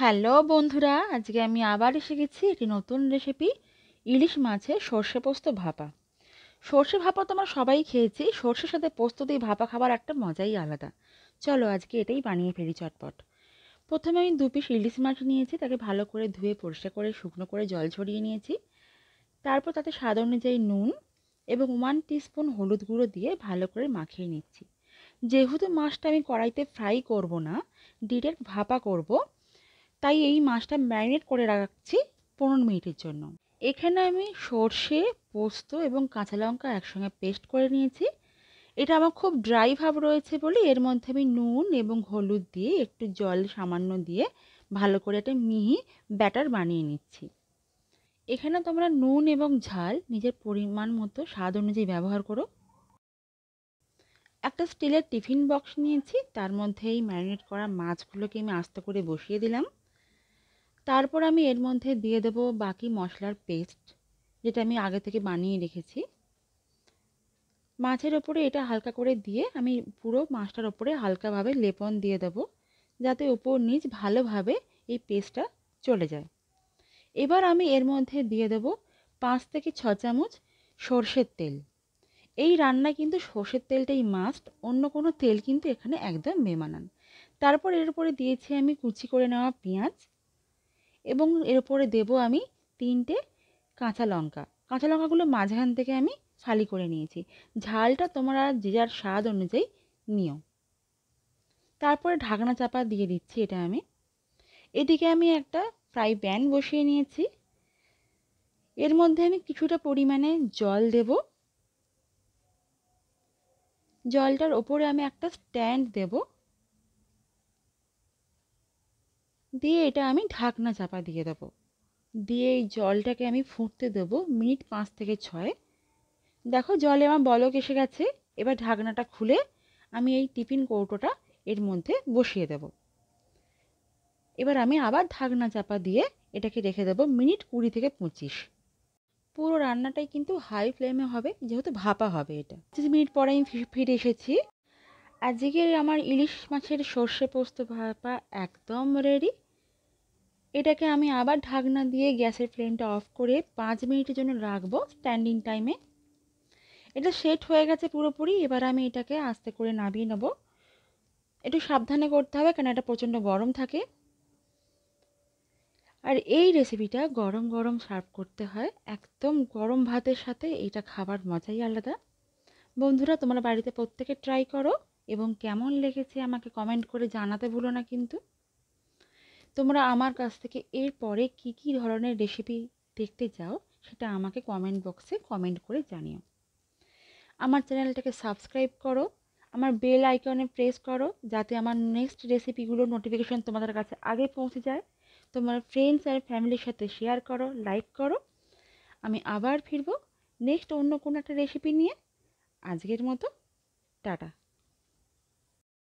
hello বন্ধুরা আজকে আমি আবার এসে গেছি একটি নতুন রেসিপি ইলিশ মাছে সর্ষে পোস্ত ভাপা সর্ষে ভাপা তো আমরা সবাই খেয়েছি সর্ষের সাথে পোস্ত দিয়ে ভাপা খাবার একটা মজাই আলাদা চলো আজকে এটাই বানিয়ে ফেলি চটপট প্রথমে আমি দু পিস ইলিশ মাছ নিয়েছি তাকে ভালো করে ধুয়ে পরিষ্কার করে শুকনো করে জল ছড়িয়ে নিয়েছি তারপর তাতে স্বাদ অনুযায়ী নুন এবং ওয়ান টিস্পুন হলুদ গুঁড়ো দিয়ে ভালো করে মাখিয়ে নিচ্ছি যেহেতু মাছটা আমি কড়াইতে ফ্রাই করব না ডিরেক্ট ভাপা করবো তাই এই মাছটা ম্যারিনেট করে রাখছি পনেরো মিনিটের জন্য এখানে আমি সর্ষে পোস্ত এবং কাঁচা লঙ্কা একসঙ্গে পেস্ট করে নিয়েছি এটা আমার খুব ড্রাই ভাব রয়েছে বলে এর মধ্যে আমি নুন এবং হলুদ দিয়ে একটু জল সামান্য দিয়ে ভালো করে একটা মিহি ব্যাটার বানিয়ে নিচ্ছি এখানে তোমরা নুন এবং ঝাল নিজের পরিমাণ মতো স্বাদ অনুযায়ী ব্যবহার করো একটা স্টিলের টিফিন বক্স নিয়েছি তার মধ্যে এই ম্যারিনেট করা মাছগুলোকে আমি আস্তে করে বসিয়ে দিলাম তারপর আমি এর মধ্যে দিয়ে দেব বাকি মশলার পেস্ট যেটা আমি আগে থেকে বানিয়ে রেখেছি মাছের ওপরে এটা হালকা করে দিয়ে আমি পুরো মাছটার ওপরে হালকাভাবে লেপন দিয়ে দেব যাতে ওপর নিচ ভালোভাবে এই পেস্টটা চলে যায় এবার আমি এর মধ্যে দিয়ে দেব পাঁচ থেকে ছ চামচ সর্ষের তেল এই রান্না কিন্তু সর্ষের তেলটাই মাস্ট অন্য কোনো তেল কিন্তু এখানে একদম মেমানান তারপর এর উপরে দিয়েছি আমি কুচি করে নেওয়া পেঁয়াজ এবং এর উপরে দেবো আমি তিনটে কাঁচা লঙ্কা কাঁচা লঙ্কাগুলো মাঝখান থেকে আমি ফালি করে নিয়েছি ঝালটা তোমরা যে যার স্বাদ অনুযায়ী নিও তারপরে ঢাকনা চাপা দিয়ে দিচ্ছি এটা আমি এদিকে আমি একটা ফ্রাই প্যান বসিয়ে নিয়েছি এর মধ্যে আমি কিছুটা পরিমাণে জল দেব জলটার ওপরে আমি একটা স্ট্যান্ড দেবো দিয়ে এটা আমি ঢাকনা চাপা দিয়ে দেব দিয়ে এই জলটাকে আমি ফুটতে দেব মিনিট পাঁচ থেকে ছয় দেখো জলে আমার বলক এসে গেছে এবার ঢাকনাটা খুলে আমি এই টিফিন কৌটোটা এর মধ্যে বসিয়ে দেব এবার আমি আবার ঢাকনা চাপা দিয়ে এটাকে রেখে দেবো মিনিট কুড়ি থেকে পঁচিশ পুরো রান্নাটাই কিন্তু হাই ফ্লেমে হবে যেহেতু ভাপা হবে এটা পঁচিশ মিনিট পরে আমি ফিরে এসেছি আজকের আমার ইলিশ মাছের সর্ষে পোস্ত ভাপা একদম রেডি এটাকে আমি আবার ঢাকনা দিয়ে গ্যাসের ফ্লেমটা অফ করে পাঁচ মিনিটের জন্য রাখবো স্ট্যান্ডিং টাইমে এটা সেট হয়ে গেছে পুরোপুরি এবার আমি এটাকে আস্তে করে নামিয়ে নেব একটু সাবধানে করতে হবে কেন এটা প্রচণ্ড গরম থাকে আর এই রেসিপিটা গরম গরম সার্ভ করতে হয় একদম গরম ভাতের সাথে এটা খাবার মজাই আলাদা বন্ধুরা তোমরা বাড়িতে প্রত্যেকে ট্রাই করো এবং কেমন লেগেছে আমাকে কমেন্ট করে জানাতে ভুলো না কিন্তু তোমরা আমার কাছ থেকে এরপরে কি কি ধরনের রেসিপি দেখতে চাও সেটা আমাকে কমেন্ট বক্সে কমেন্ট করে জানিও আমার চ্যানেলটাকে সাবস্ক্রাইব করো আমার বেল আইকনে প্রেস করো যাতে আমার নেক্সট রেসিপিগুলোর নোটিফিকেশান তোমাদের কাছে আগে পৌঁছে যায় তোমার ফ্রেন্ডস আর ফ্যামিলির সাথে শেয়ার করো লাইক করো আমি আবার ফিরবো নেক্সট অন্য কোনো একটা রেসিপি নিয়ে আজকের মতো টাটা